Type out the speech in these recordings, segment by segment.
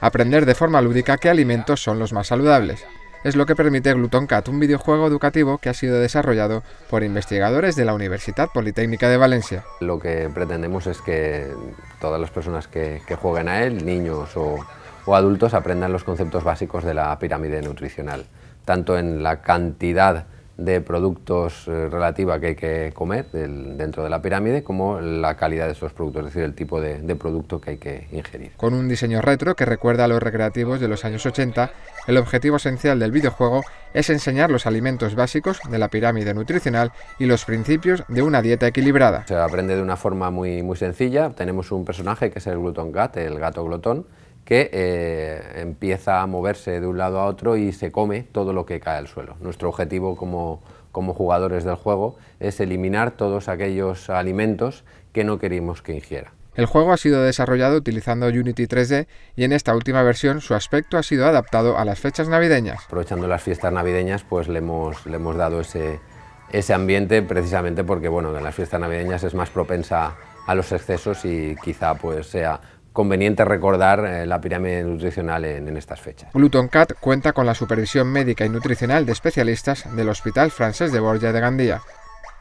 aprender de forma lúdica qué alimentos son los más saludables. Es lo que permite GlutonCat, Cat, un videojuego educativo que ha sido desarrollado por investigadores de la Universidad Politécnica de Valencia. Lo que pretendemos es que todas las personas que, jueguen a él, niños o adultos, aprendan los conceptos básicos de la pirámide nutricional, tanto en la cantidad de productos eh, relativa que hay que comer dentro de la pirámide, como la calidad de esos productos, es decir, el tipo de, producto que hay que ingerir. Con un diseño retro que recuerda a los recreativos de los años 80, el objetivo esencial del videojuego es enseñar los alimentos básicos de la pirámide nutricional y los principios de una dieta equilibrada. Se aprende de una forma muy, muy sencilla. Tenemos un personaje que es el Glutton Gat, el gato glotón, que eh, empieza a moverse de un lado a otro y se come todo lo que cae al suelo. Nuestro objetivo como, como jugadores del juego es eliminar todos aquellos alimentos que no queremos que ingiera. El juego ha sido desarrollado utilizando Unity 3D y en esta última versión su aspecto ha sido adaptado a las fechas navideñas. Aprovechando las fiestas navideñas pues le hemos, le hemos dado ese, ese ambiente precisamente porque bueno, en las fiestas navideñas es más propensa a los excesos y quizá pues sea conveniente recordar eh, la pirámide nutricional en, estas fechas. Pluton Cat cuenta con la supervisión médica y nutricional de especialistas del Hospital Francés de Borja de Gandía.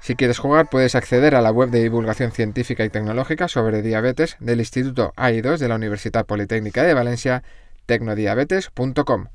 Si quieres jugar, puedes acceder a la web de divulgación científica y tecnológica sobre diabetes del Instituto AI2 de la Universidad Politécnica de Valencia, tecnodiabetes.com.